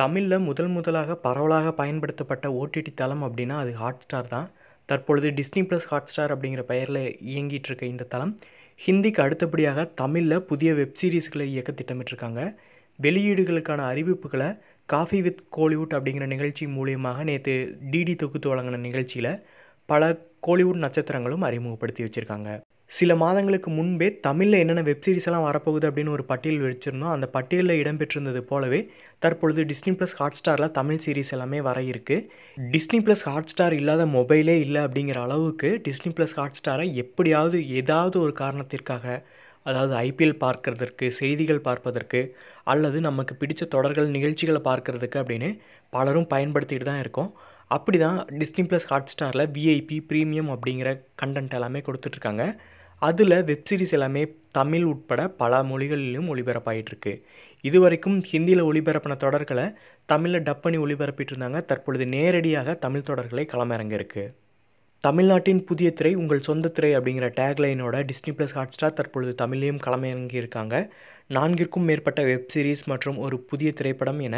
தமிழில் முதல் முதலாக பரவலாக பயன்படுத்தப்பட்ட ஓடிடி தளம் அப்படின்னா அது ஹாட் ஸ்டார் தான் தற்பொழுது டிஸ்னி ப்ளஸ் ஹாட்ஸ்டார் அப்படிங்கிற பெயரில் இயங்கிட்டு இருக்க இந்த தளம் ஹிந்திக்கு அடுத்தபடியாக தமிழில் புதிய வெப் சீரிஸ்களை இயக்க திட்டமிட்டிருக்காங்க வெளியீடுகளுக்கான அறிவிப்புகளை காஃபி வித் கோலிவுட் அப்படிங்கிற நிகழ்ச்சி மூலியமாக நேற்று டிடி தொகுத்து வழங்கின நிகழ்ச்சியில் பல கோலிவுட் நட்சத்திரங்களும் அறிமுகப்படுத்தி வச்சுருக்காங்க சில மாதங்களுக்கு முன்பே தமிழில் என்னென்ன வெப்சீரிஸ்லாம் வரப்போகுது அப்படின்னு ஒரு பட்டியல் வச்சுருந்தோம் அந்த பட்டியலில் இடம்பெற்றிருந்தது போலவே தற்பொழுது டிஸ்னி ப்ளஸ் ஹாட் ஸ்டாரில் தமிழ் சீரிஸ் எல்லாமே வர இருக்குது டிஸ்னி ப்ளஸ் ஹாட் ஸ்டார் இல்லாத மொபைலே இல்லை அப்படிங்கிற அளவுக்கு டிஸ்னி ப்ளஸ் ஹாட் ஸ்டாரை எப்படியாவது ஏதாவது ஒரு காரணத்திற்காக அதாவது ஐபிஎல் பார்க்கறதற்கு செய்திகள் பார்ப்பதற்கு அல்லது நமக்கு பிடித்த தொடர்கள் நிகழ்ச்சிகளை பார்க்கறதுக்கு அப்படின்னு பலரும் பயன்படுத்திகிட்டு தான் இருக்கோம் அப்படி தான் டிஸ்னி ப்ளஸ் ஹாட் ஸ்டாரில் விஐபி ப்ரீமியம் அப்படிங்கிற கண்டென்ட் எல்லாமே கொடுத்துட்ருக்காங்க அதில் வெப்சீரிஸ் எல்லாமே தமிழ் உட்பட பல மொழிகளிலும் ஒளிபரப்பாயிட்டிருக்கு இது வரைக்கும் ஹிந்தியில் ஒளிபரப்பின தொடர்களை தமிழில் டப் பண்ணி ஒளிபரப்பிட்டு இருந்தாங்க தற்பொழுது நேரடியாக தமிழ் தொடர்களை களமிறங்கியிருக்கு தமிழ்நாட்டின் புதிய திரை உங்கள் சொந்த திரை அப்படிங்கிற டேக்லைனோட டிஸ்னி ப்ளஸ் ஹாட் ஸ்டார் தற்பொழுது தமிழையும் களமிறங்கியிருக்காங்க நான்கிற்கும் மேற்பட்ட வெப் சீரிஸ் மற்றும் ஒரு புதிய திரைப்படம் என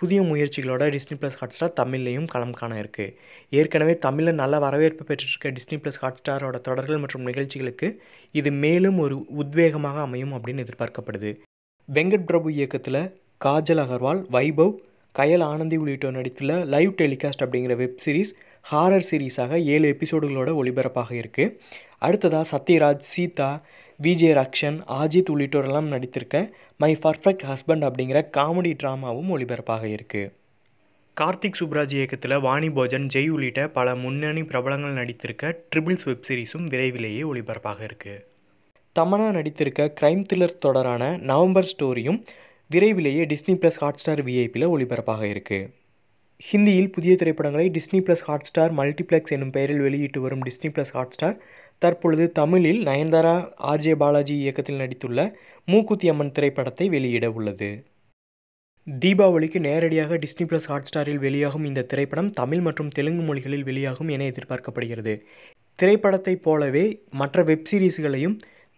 புதிய முயற்சிகளோட டிஸ்னி ப்ளஸ் ஹாட்ஸ்டார் தமிழ்லையும் களம் காண இருக்குது ஏற்கனவே தமிழில் நல்ல வரவேற்பு பெற்றிருக்க டிஸ்னி ப்ளஸ் ஹாட்ஸ்டாரோட தொடர்கள் மற்றும் நிகழ்ச்சிகளுக்கு இது மேலும் ஒரு உத்வேகமாக அமையும் அப்படின்னு எதிர்பார்க்கப்படுது வெங்கட் பிரபு இயக்கத்தில் காஜல் அகர்வால் வைபவ் கயல் ஆனந்தி உள்ளிட்டோர் நடித்துள்ள லைவ் டெலிகாஸ்ட் அப்படிங்கிற வெப் சீரிஸ் ஹாரர் சீரீஸாக ஏழு எபிசோடுகளோட ஒளிபரப்பாக இருக்குது அடுத்ததாக சத்யராஜ் சீதா விஜே ரக்ஷன் ஆஜித் உள்ளிட்டோரெல்லாம் நடித்திருக்க மை பர்ஃபெக்ட் ஹஸ்பண்ட் அப்படிங்கிற காமெடி ட்ராமாவும் ஒளிபரப்பாக இருக்குது கார்த்திக் சுப்ராஜ் இயக்கத்தில் வாணி போஜன் ஜெய் உள்ளிட்ட பல முன்னணி பிரபலங்கள் நடித்திருக்க ட்ரிபிள்ஸ் வெப் சீரிஸும் விரைவிலேயே ஒளிபரப்பாக இருக்குது தமனா நடித்திருக்க கிரைம் த்ரில்லர் தொடரான நவம்பர் ஸ்டோரியும் விரைவிலேயே டிஸ்னி ப்ளஸ் ஹாட் ஸ்டார் விஐபியில் ஒளிபரப்பாக இருக்குது ஹிந்தியில் புதிய திரைப்படங்களை டிஸ்னி ப்ளஸ் ஹாட்ஸ்டார் மல்டிப்ளெக்ஸ் எனும் பெயரில் வெளியிட்டு வரும் டிஸ்னி ப்ளஸ் ஹாட்ஸ்டார் தற்பொழுது தமிழில் நயன்தாரா ஆர்ஜே பாலாஜி இயக்கத்தில் நடித்துள்ள மூக்குத்தி அம்மன் திரைப்படத்தை வெளியிட உள்ளது தீபாவளிக்கு நேரடியாக டிஸ்னி ப்ளஸ் ஹாட்ஸ்டாரில் வெளியாகும் இந்த திரைப்படம் தமிழ் மற்றும் தெலுங்கு மொழிகளில் வெளியாகும் என எதிர்பார்க்கப்படுகிறது திரைப்படத்தைப் போலவே மற்ற வெப்சீரிஸ்களையும்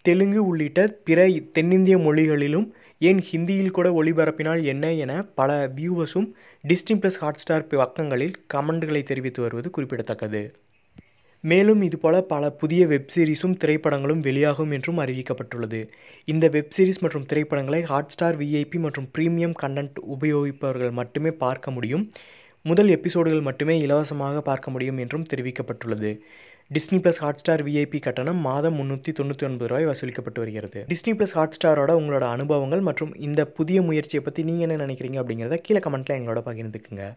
தெலுங்கு உள்ளிட்ட பிற தென்னிந்திய மொழிகளிலும் ஏன் ஹிந்தியில் கூட ஒளிபரப்பினால் என்ன என பல வியூவர்ஸும் டிஸ்னி ப்ளஸ் ஹாட்ஸ்டார் பக்கங்களில் கமெண்ட்களை தெரிவித்து வருவது குறிப்பிடத்தக்கது மேலும் இதுபோல பல புதிய வெப்சீரிஸும் திரைப்படங்களும் வெளியாகும் என்றும் அறிவிக்கப்பட்டுள்ளது இந்த வெப்சீரிஸ் மற்றும் திரைப்படங்களை ஹாட்ஸ்டார் விஐபி மற்றும் ப்ரீமியம் கண்டென்ட் உபயோகிப்பவர்கள் மட்டுமே பார்க்க முடியும் முதல் எபிசோடுகள் மட்டுமே இலவசமாக பார்க்க முடியும் என்றும் தெரிவிக்கப்பட்டுள்ளது Disney plus Hot Star VIP கட்டணம் மாதம் முன்னூற்றி தொண்ணூற்றி ஒன்பது ரூபாய் வசூலிக்கப்பட்டு வருகிறது டிஸ்னி பிளஸ் ஹாட் ஸ்டாரோட உங்களோட அனுபவங்கள் மற்றும் இந்த புதிய முயற்சியை பற்றி நீங்கள் என்ன நினைக்கிறீங்க அப்படிங்கிறத கீழே கமெண்ட்டில் எங்களோட பகிர்ந்துக்குங்க